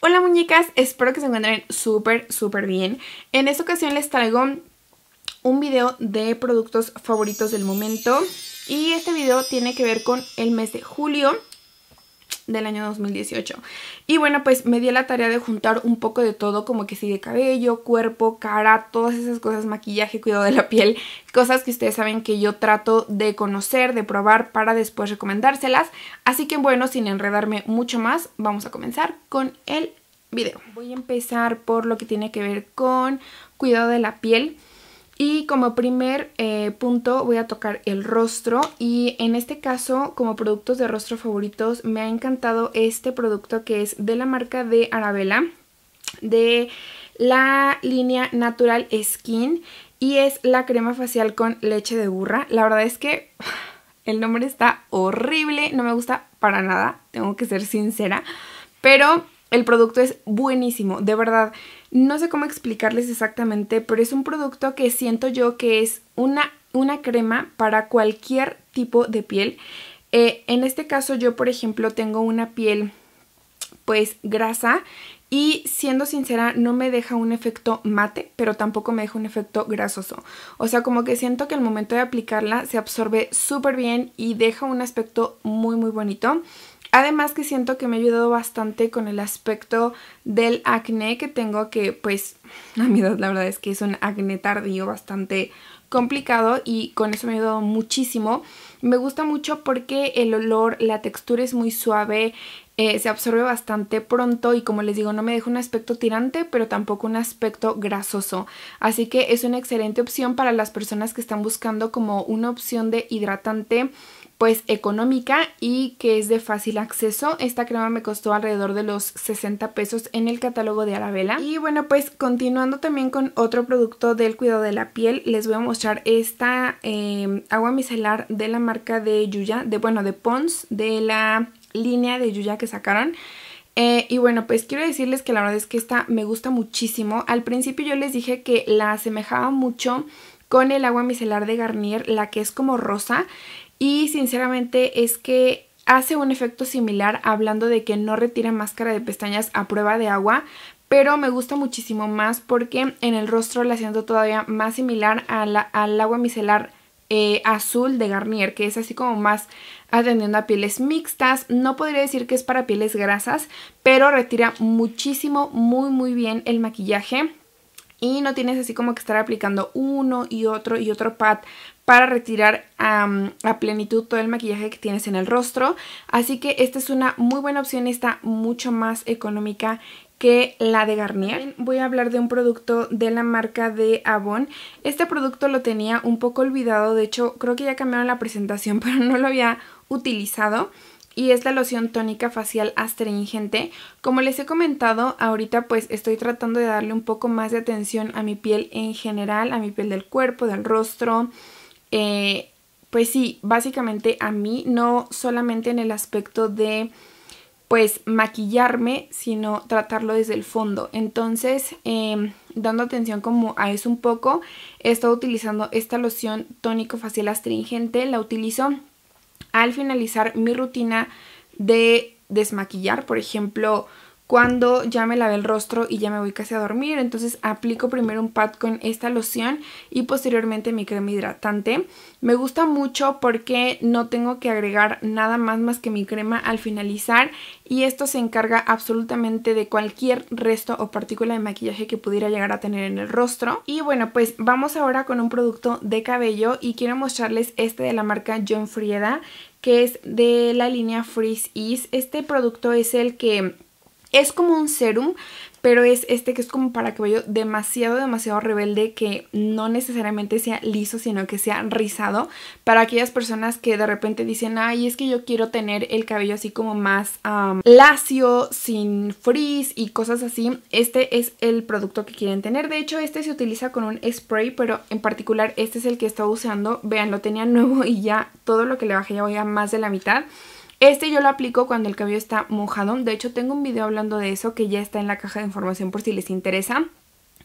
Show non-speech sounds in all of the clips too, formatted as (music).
Hola muñecas, espero que se encuentren súper, súper bien. En esta ocasión les traigo un video de productos favoritos del momento y este video tiene que ver con el mes de julio del año 2018. Y bueno, pues me di la tarea de juntar un poco de todo, como que sí, de cabello, cuerpo, cara, todas esas cosas, maquillaje, cuidado de la piel, cosas que ustedes saben que yo trato de conocer, de probar para después recomendárselas. Así que bueno, sin enredarme mucho más, vamos a comenzar con el video. Voy a empezar por lo que tiene que ver con cuidado de la piel. Y como primer eh, punto voy a tocar el rostro y en este caso como productos de rostro favoritos me ha encantado este producto que es de la marca de Arabella de la línea Natural Skin y es la crema facial con leche de burra. La verdad es que (sighs) el nombre está horrible, no me gusta para nada, tengo que ser sincera, pero el producto es buenísimo, de verdad. No sé cómo explicarles exactamente, pero es un producto que siento yo que es una, una crema para cualquier tipo de piel. Eh, en este caso yo, por ejemplo, tengo una piel pues grasa y siendo sincera no me deja un efecto mate, pero tampoco me deja un efecto grasoso. O sea, como que siento que al momento de aplicarla se absorbe súper bien y deja un aspecto muy muy bonito. Además que siento que me ha ayudado bastante con el aspecto del acné que tengo que pues (laughs) a mi la verdad es que es un acné tardío bastante complicado y con eso me ha ayudado muchísimo. Me gusta mucho porque el olor, la textura es muy suave, eh, se absorbe bastante pronto y como les digo no me deja un aspecto tirante pero tampoco un aspecto grasoso así que es una excelente opción para las personas que están buscando como una opción de hidratante pues económica y que es de fácil acceso. Esta crema me costó alrededor de los 60 pesos en el catálogo de Arabella. Y bueno, pues continuando también con otro producto del cuidado de la piel, les voy a mostrar esta em, agua micelar de la marca de Yuya, de bueno, de Pons, de la línea de Yuya que sacaron. Eh, y bueno, pues quiero decirles que la verdad es que esta me gusta muchísimo. Al principio yo les dije que la asemejaba mucho con el agua micelar de Garnier, la que es como rosa y sinceramente es que hace un efecto similar hablando de que no retira máscara de pestañas a prueba de agua, pero me gusta muchísimo más porque en el rostro la siento todavía más similar al agua micelar eh, azul de Garnier, que es así como más atendiendo a pieles mixtas. No podría decir que es para pieles grasas, pero retira muchísimo, muy muy bien el maquillaje y no tienes así como que estar aplicando uno y otro y otro pad para retirar a plenitud todo el maquillaje que tienes en el rostro. Así que esta es una muy buena opción, está mucho más económica que la de Garnier. Voy a hablar de un producto de la marca de Avon. Este producto lo tenía un poco olvidado, de hecho creo que ya cambiaron la presentación, (laughs) pero no lo había utilizado y es la loción tónica facial astringente. Como les he comentado, ahorita pues estoy tratando de darle un poco más de atención a mi piel en general, a mi piel del cuerpo, del rostro, eh, pues sí, básicamente a mí no solamente en el aspecto de pues maquillarme, sino tratarlo desde el fondo. Entonces, em, dando atención como a eso un poco, he estado utilizando esta loción tónico facial astringente, la utilizo al finalizar mi rutina de desmaquillar, por ejemplo, cuando ya me lavé el rostro y ya me voy casi a dormir. Entonces aplico primero un pad con esta loción y posteriormente mi crema hidratante. Me gusta mucho porque no tengo que agregar nada más más que mi crema al finalizar y esto se encarga absolutamente de cualquier resto o partícula de maquillaje que pudiera llegar a tener en el rostro. Y bueno, pues vamos ahora con un producto de cabello y quiero mostrarles este de la marca John Frieda que es de la línea Freeze Ease. Este producto es el que es como un serum, pero es este que es como para cabello demasiado, demasiado rebelde que no necesariamente sea liso, sino que sea rizado. Para aquellas personas que de repente dicen, ay, es que yo quiero tener el cabello así como más lacio, sin frizz y cosas así, este es el producto que quieren tener. De hecho, este se utiliza con un spray, pero en particular este es el que he estado usando. Vean, lo tenía nuevo y ya todo lo que le bajé ya voy a más de la mitad. Este yo lo aplico cuando el cabello está mojado. De hecho, tengo un video hablando de eso que ya está en la caja de información por si les interesa.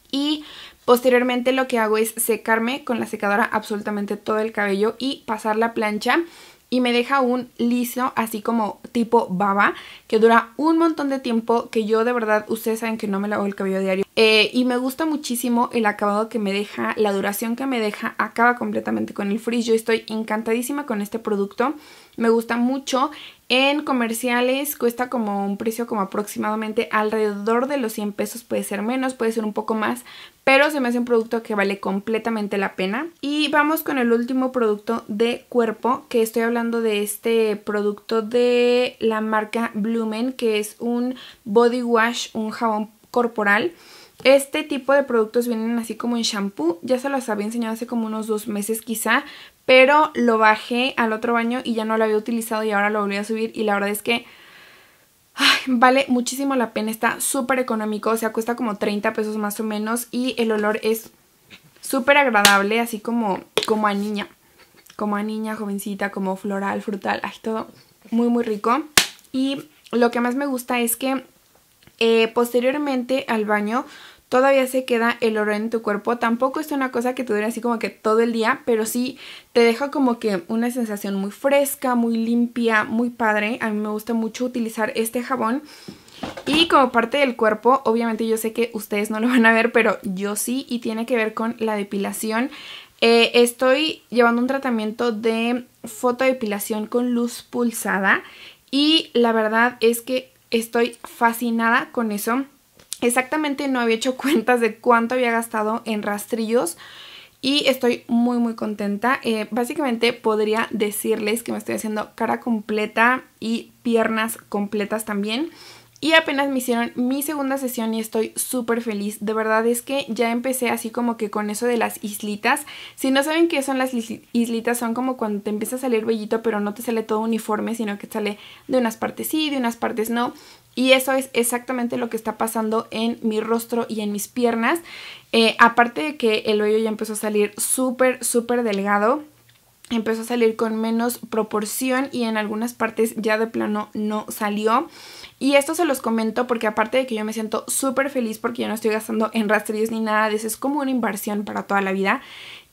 Y posteriormente lo que hago es secarme con la secadora absolutamente todo el cabello y pasar la plancha y me deja un liso así como tipo baba que dura un montón de tiempo que yo de verdad ustedes saben que no me lavo el cabello diario eh, y me gusta muchísimo el acabado que me deja la duración que me deja acaba completamente con el frizz yo estoy encantadísima con este producto me gusta mucho en comerciales cuesta como un precio como aproximadamente alrededor de los 100 pesos, puede ser menos, puede ser un poco más, pero se me hace un producto que vale completamente la pena. Y vamos con el último producto de cuerpo, que estoy hablando de este producto de la marca Blumen, que es un body wash, un jabón corporal. Este tipo de productos vienen así como en shampoo, ya se los había enseñado hace como unos dos meses quizá, pero lo bajé al otro baño y ya no lo había utilizado y ahora lo volví a subir y la verdad es que vale muchísimo la pena, está súper económico, o sea, cuesta como 30 pesos más o menos y el olor es súper agradable, así como, como a niña, como a niña, jovencita, como floral, frutal, ay, todo muy muy rico y lo que más me gusta es que eh, posteriormente al baño todavía se queda el olor en tu cuerpo. Tampoco es una cosa que te dure así como que todo el día, pero sí te deja como que una sensación muy fresca, muy limpia, muy padre. A mí me gusta mucho utilizar este jabón. Y como parte del cuerpo, obviamente yo sé que ustedes no lo van a ver, pero yo sí y tiene que ver con la depilación. Eh, estoy llevando un tratamiento de fotodepilación con luz pulsada y la verdad es que estoy fascinada con eso Exactamente no había hecho (laughs) cuentas de cuánto había gastado en rastrillos y estoy muy muy contenta. Eh, básicamente podría decirles que me estoy haciendo cara completa y piernas completas también. Y apenas me hicieron mi segunda sesión y estoy súper feliz. De verdad es que ya empecé así como que con eso de las islitas. Si no saben qué son las islitas, son como cuando te empieza a salir bellito pero no te sale todo uniforme, sino que sale de unas partes sí, de unas partes no. Y eso es exactamente lo que está pasando en mi rostro y en mis piernas. Eh, aparte de que el hoyo ya empezó a salir súper, súper delgado, empezó a salir con menos proporción y en algunas partes ya de plano no salió. Y esto se los comento porque aparte de que yo me siento súper feliz porque yo no estoy gastando en rastrillos ni nada, eso es como una inversión para toda la vida.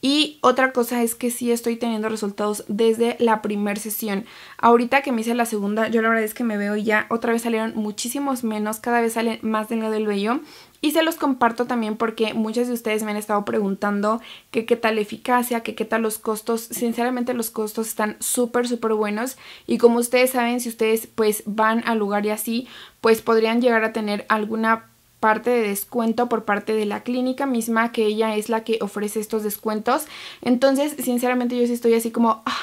Y otra cosa es que sí estoy teniendo resultados desde la primera sesión. Ahorita que me hice la segunda, yo la verdad es que me veo ya otra vez salieron muchísimos menos, cada vez sale más delgado el vello. Y se los comparto también porque muchas de ustedes me han estado preguntando que qué tal eficacia, que qué tal los costos. Sinceramente los costos están súper, súper buenos. Y como ustedes saben, si ustedes pues van al lugar y así, pues podrían llegar a tener alguna parte de descuento por parte de la clínica misma, que ella es la que ofrece estos descuentos. Entonces, sinceramente, yo sí estoy así como... Ah,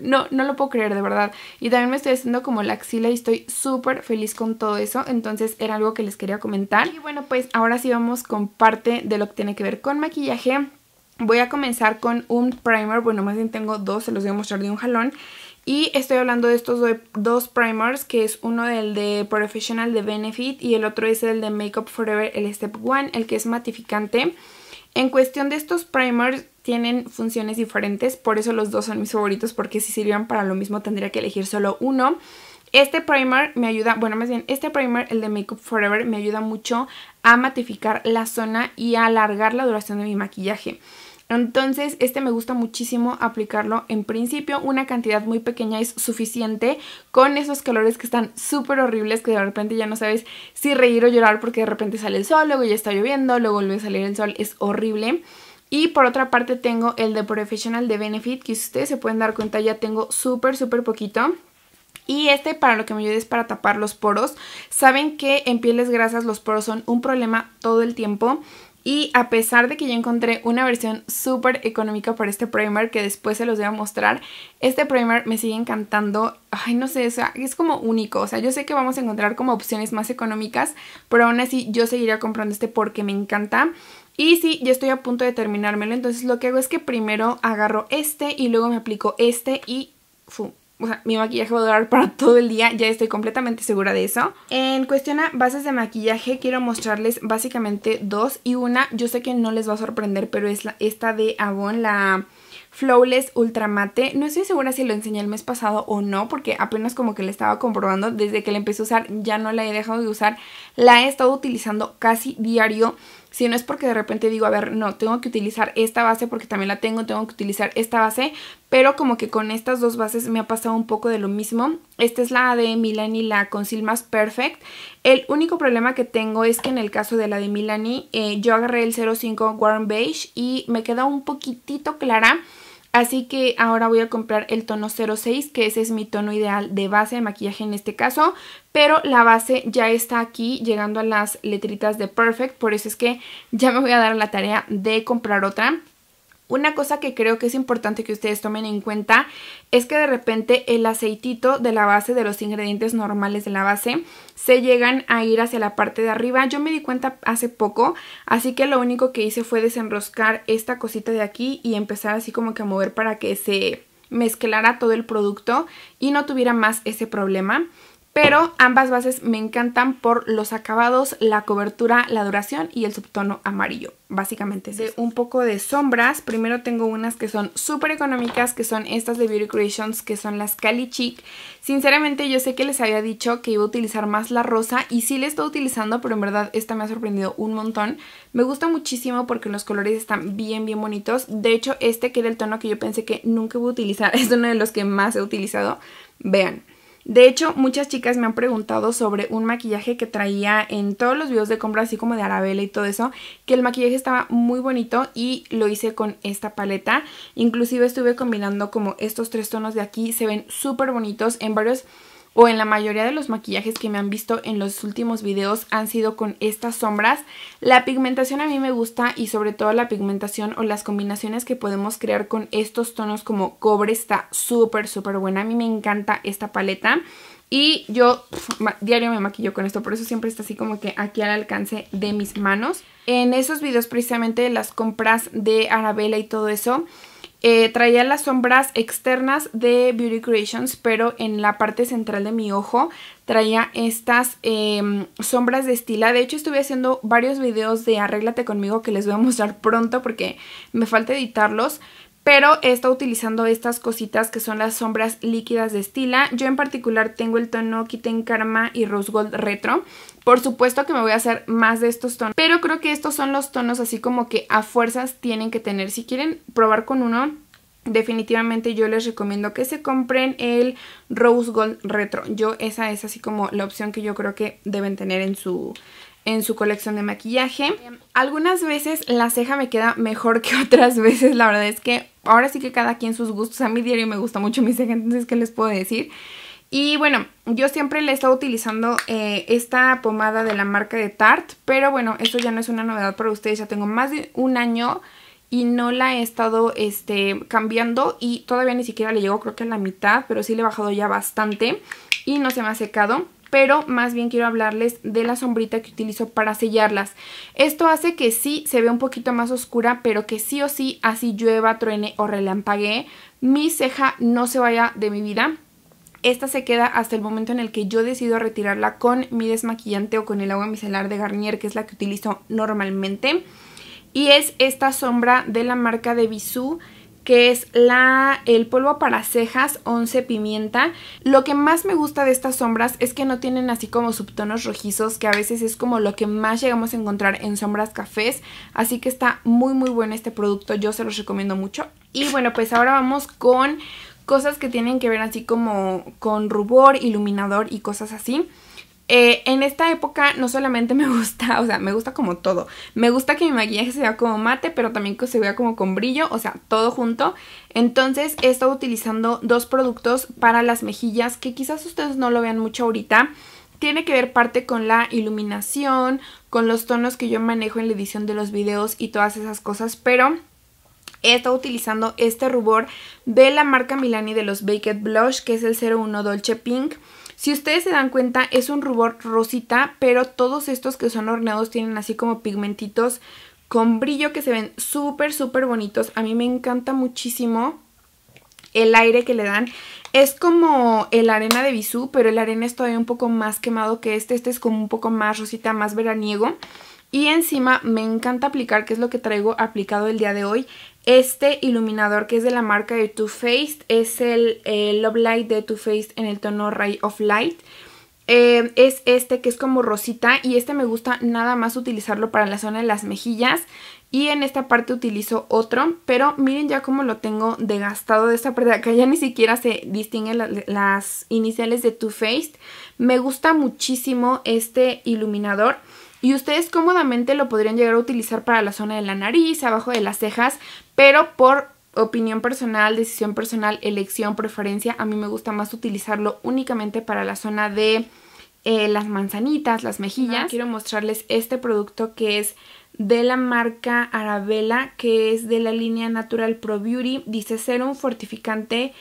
no, no lo puedo creer, de verdad. Y también me estoy haciendo como la axila y estoy súper feliz con todo eso. Entonces era algo que les quería comentar. Y bueno, pues ahora sí vamos con parte de lo que tiene que ver con maquillaje. Voy a comenzar con un primer, bueno, más bien tengo dos, se los voy a mostrar de un jalón. Y estoy hablando de estos dos primers, que es uno del de Professional de Benefit y el otro es el de Makeup Forever, el Step one el que es matificante. En cuestión de estos primers, tienen funciones diferentes, por eso los dos son mis favoritos, porque si sirvieran para lo mismo tendría que elegir solo uno. Este primer me ayuda, bueno, más bien, este primer, el de Makeup Forever, me ayuda mucho a matificar la zona y a alargar la duración de mi maquillaje. Entonces, este me gusta muchísimo aplicarlo en principio. Una cantidad muy pequeña es suficiente con esos colores que están súper horribles que de repente ya no sabes si reír o llorar porque de repente sale el sol, luego ya está lloviendo, luego vuelve a salir el sol, es horrible. Y por otra parte tengo el de Professional de Benefit, que si ustedes se pueden dar cuenta ya tengo súper, súper poquito. Y este para lo que me ayuda es para tapar los poros. Saben que en pieles grasas los poros son un problema todo el tiempo y a pesar de que yo encontré una versión súper económica para este primer que después se los voy a mostrar, este primer me sigue encantando. Ay, no sé, es como único. O sea, yo sé que vamos a encontrar como opciones más económicas, pero aún así yo seguiría comprando este porque me encanta. Y sí, ya estoy a punto de terminármelo, entonces lo que hago es que primero agarro este y luego me aplico este y... ¡fum! o sea, mi maquillaje va a durar para todo el día, ya estoy completamente segura de eso. En cuestión a bases de maquillaje, quiero mostrarles básicamente dos y una, yo sé que no les va a sorprender, pero es la, esta de Avon, la Flawless Ultra Mate. No estoy segura si lo enseñé el mes pasado o no, porque apenas como que la estaba comprobando, desde que la empecé a usar ya no la he dejado de usar, la he estado utilizando casi diario. Si no es porque de repente digo, a ver, no, tengo que utilizar esta base porque también la tengo, tengo que utilizar esta base, pero como que con estas dos bases me ha pasado un poco de lo mismo. Esta es la de Milani, la Conceal Mask Perfect. El único problema que tengo es que en el caso de la de Milani, eh, yo agarré el 05 Warm Beige y me queda un poquitito clara. Así que ahora voy a comprar el tono 06, que ese es mi tono ideal de base de maquillaje en este caso, pero la base ya está aquí llegando a las letritas de Perfect, por eso es que ya me voy a dar la tarea de comprar otra. Una cosa que creo que es importante que ustedes tomen en cuenta es que de repente el aceitito de la base, de los ingredientes normales de la base, se llegan a ir hacia la parte de arriba. Yo me di cuenta hace poco, así que lo único que hice fue desenroscar esta cosita de aquí y empezar así como que a mover para que se mezclara todo el producto y no tuviera más ese problema pero ambas bases me encantan por los acabados, la cobertura, la duración y el subtono amarillo. Básicamente es de un poco de sombras. Primero tengo unas que son súper económicas, que son estas de Beauty Creations, que son las Cali Chic. Sinceramente yo sé que les había dicho que iba a utilizar más la rosa y sí la estoy utilizando, pero en verdad esta me ha sorprendido un montón. Me gusta muchísimo porque los colores están bien, bien bonitos. De hecho, este que era el tono que yo pensé que nunca iba a utilizar, (laughs) es uno de los que más he utilizado. Vean, de hecho, muchas chicas me han preguntado sobre un maquillaje que traía en todos los videos de compra, así como de Arabella y todo eso, que el maquillaje estaba muy bonito y lo hice con esta paleta. Inclusive estuve combinando como estos tres tonos de aquí, se ven súper bonitos en varios o en la mayoría de los maquillajes que me han visto en los últimos videos han sido con estas sombras. La pigmentación a mí me gusta y sobre todo la pigmentación o las combinaciones que podemos crear con estos tonos como cobre está súper súper buena. A mí me encanta esta paleta. Y yo diario me maquillo con esto, por eso siempre está así como que aquí al alcance de mis manos. En esos videos precisamente las compras de Arabella y todo eso, eh, traía las sombras externas de Beauty Creations, pero en la parte central de mi ojo traía estas em, sombras de estila. De hecho, estuve haciendo varios videos de Arréglate conmigo que les voy a mostrar pronto porque me falta editarlos. Pero he estado utilizando estas cositas que son las sombras líquidas de estila. Yo en particular tengo el tono Kitten Karma y Rose Gold Retro. Por supuesto que me voy a hacer más de estos tonos, pero creo que estos son los tonos así como que a fuerzas tienen que tener. Si quieren probar con uno, definitivamente yo les recomiendo que se compren el Rose Gold Retro. Yo esa es así como la opción que yo creo que deben tener en su en su colección de maquillaje. Algunas veces la ceja me queda mejor que otras veces, la verdad es que ahora sí que cada quien sus gustos. A mi diario me gusta mucho mi ceja, entonces ¿qué les puedo decir? Y bueno, yo siempre le he estado utilizando eh, esta pomada de la marca de Tarte, pero bueno, esto ya no es una novedad para ustedes, ya tengo más de un año y no la he estado este, cambiando y todavía ni siquiera le llego creo que a la mitad, pero sí le he bajado ya bastante y no se me ha secado. Pero más bien quiero hablarles de la sombrita que utilizo para sellarlas. Esto hace que sí se vea un poquito más oscura, pero que sí o sí así llueva, truene o relampaguee, mi ceja no se vaya de mi vida esta se queda hasta el momento en el que yo decido retirarla con mi desmaquillante o con el agua micelar de Garnier, que es la que utilizo normalmente. Y es esta sombra de la marca de Bisú, que es la, el polvo para cejas 11 pimienta. Lo que más me gusta de estas sombras es que no tienen así como subtonos rojizos, que a veces es como lo que más llegamos a encontrar en sombras cafés. Así que está muy muy bueno este producto, yo se los recomiendo mucho. Y bueno, pues ahora vamos con cosas que tienen que ver así como con rubor, iluminador y cosas así. Eh, en esta época no solamente (laughs) me gusta, o sea, me gusta como todo. Me gusta que mi maquillaje se vea como mate, pero también que se vea como con brillo, o sea, todo junto. Entonces he estado utilizando dos productos para las mejillas que quizás ustedes no lo vean mucho ahorita. Tiene que ver parte con la iluminación, con los tonos que yo manejo en la edición de los videos y todas esas cosas, pero He estado utilizando este rubor de la marca Milani de los Baked Blush, que es el 01 Dolce Pink. Si ustedes se dan cuenta, es un rubor rosita, pero todos estos que son horneados tienen así como pigmentitos con brillo que se ven súper, súper bonitos. A mí me encanta muchísimo el aire que le dan. Es como el arena de bisú, pero el arena es todavía un poco más quemado que este. Este es como un poco más rosita, más veraniego. Y encima me encanta aplicar, que es lo que traigo aplicado el día de hoy, este iluminador que es de la marca de Too Faced es el eh, Love Light de Too Faced en el tono Ray of Light. Eh, es este que es como rosita y este me gusta nada más utilizarlo para la zona de las mejillas. Y en esta parte utilizo otro, pero miren ya cómo lo tengo degastado de esta parte acá. Ya ni siquiera se distinguen las iniciales de Too Faced. Me gusta muchísimo este iluminador. Y ustedes cómodamente lo podrían llegar a utilizar para la zona de la nariz, abajo de las cejas, pero por opinión personal, decisión personal, elección, preferencia, a mí me gusta más utilizarlo únicamente para la zona de eh, las manzanitas, las mejillas. quiero mostrarles este producto que es de la marca Arabella, que es de la línea Natural Pro Beauty. Dice un fortificante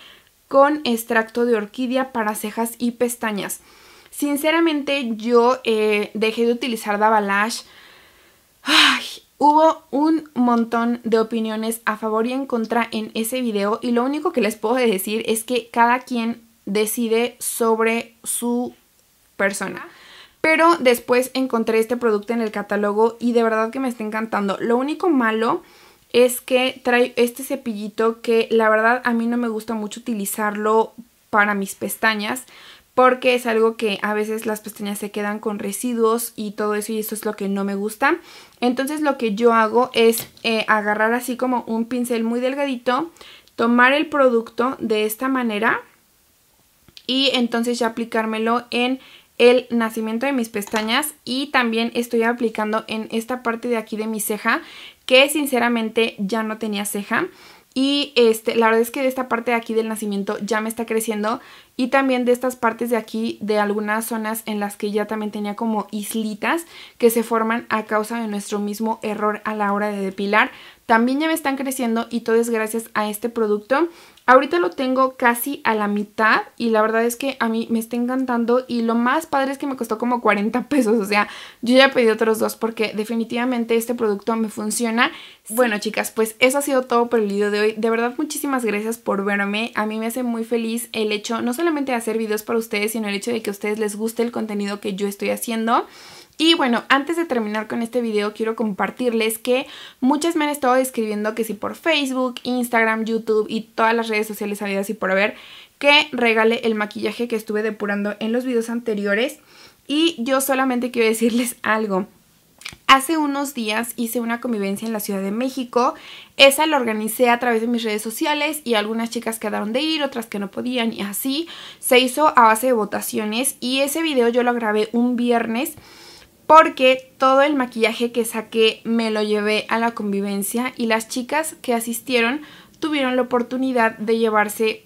con extracto de orquídea para cejas y pestañas. Sinceramente yo eh, dejé de utilizar Davalash Ay, Hubo un montón de opiniones a favor y en contra en ese video y lo único que les puedo decir es que cada quien decide sobre su persona. Pero después encontré este producto en el catálogo y de verdad que me está encantando. Lo único malo es que trae este cepillito que la verdad a mí no me gusta mucho utilizarlo para mis pestañas porque es algo que a veces las pestañas se quedan con residuos y todo eso y eso es lo que no me gusta. Entonces lo que yo hago es eh, agarrar así como un pincel muy delgadito, tomar el producto de esta manera y entonces ya aplicármelo en el nacimiento de mis pestañas y también estoy aplicando en esta parte de aquí de mi ceja que sinceramente ya no tenía ceja. Y este, la verdad es que de esta parte de aquí del nacimiento ya me está creciendo. Y también de estas partes de aquí, de algunas zonas en las que ya también tenía como islitas que se forman a causa de nuestro mismo error a la hora de depilar. También ya me están creciendo y todo es gracias a este producto. Ahorita lo tengo casi a la mitad y la verdad es que a mí me está encantando y lo más padre es que me costó como 40 pesos, o sea, yo ya pedí otros dos porque definitivamente este producto me funciona. Bueno chicas, pues eso ha sido todo por el video de hoy. De verdad muchísimas gracias por verme, a mí me hace muy feliz el hecho no solamente de hacer videos para ustedes, sino el hecho de que a ustedes les guste el contenido que yo estoy haciendo. Y bueno, antes de terminar con este video quiero compartirles que muchas me han estado escribiendo que si por Facebook, Instagram, YouTube y todas las redes sociales habidas y por haber que regale el maquillaje que estuve depurando en los videos anteriores y yo solamente quiero decirles algo. Hace unos días hice una convivencia en la Ciudad de México. Esa la organicé a través de mis redes sociales y algunas chicas quedaron de ir, otras que no podían y así. Se hizo a base de votaciones y ese video yo lo grabé un viernes porque todo el maquillaje que saqué me lo llevé a la convivencia y las chicas que asistieron tuvieron la oportunidad de llevarse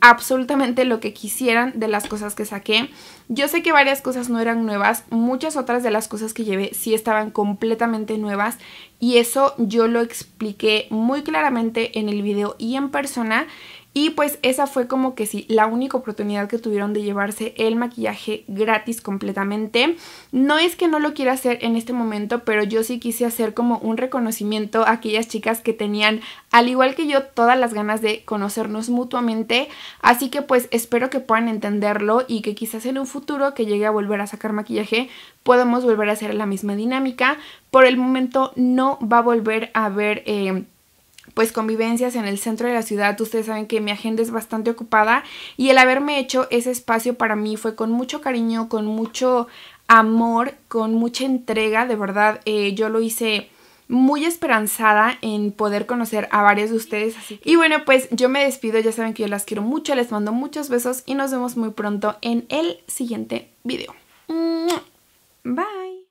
absolutamente lo que quisieran de las cosas que saqué. Yo sé que varias cosas no eran nuevas, muchas otras de las cosas que llevé sí estaban completamente nuevas y eso yo lo expliqué muy claramente en el video y en persona y pues esa fue como que sí, la única oportunidad que tuvieron de llevarse el maquillaje gratis completamente. No es que no lo quiera hacer en este momento, pero yo sí quise hacer como un reconocimiento a aquellas chicas que tenían, al igual que yo, todas las ganas de conocernos mutuamente. Así que pues espero que puedan entenderlo y que quizás en un futuro que llegue a volver a sacar maquillaje, podemos volver a hacer la misma dinámica. Por el momento no va a volver a haber... Eh, pues convivencias en el centro de la ciudad. Ustedes saben que mi agenda es bastante ocupada y el haberme hecho ese espacio para mí fue con mucho cariño, con mucho amor, con mucha entrega. De verdad, eh, yo lo hice muy esperanzada en poder conocer a varios de ustedes. Y bueno, pues yo me despido. Ya saben que yo las quiero mucho, les mando muchos besos y nos vemos muy pronto en el siguiente video. Bye.